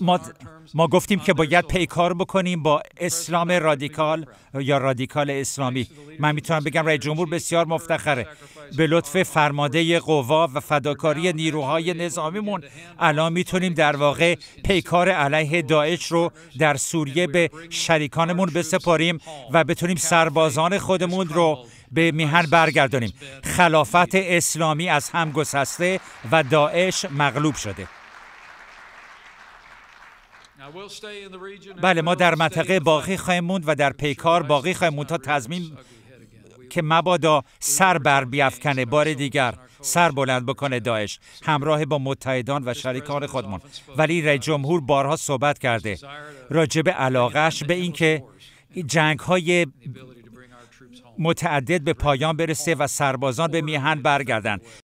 ما, ما گفتیم که باید پیکار بکنیم با اسلام رادیکال یا رادیکال اسلامی من میتونم بگم رئیس جمهور بسیار مفتخره به لطف فرماده قوا و فداکاری نیروهای نظامیمون الان میتونیم در واقع پیکار علیه داعش رو در سوریه به شریکانمون بسپاریم و بتونیم سربازان خودمون رو به میهن برگردانیم خلافت اسلامی از هم گسسته و داعش مغلوب شده بله ما در منطقه باقی خواهیم موند و در پیکار باقی خواهیم موند تا تضمین که مبادا سر بر بیافکنه بار دیگر سر بلند بکنه داعش همراه با متحدان و شریکان خودمون ولی رئیس جمهور بارها صحبت کرده راجب علاقش به اینکه جنگ های متعدد به پایان برسه و سربازان به میهن برگردن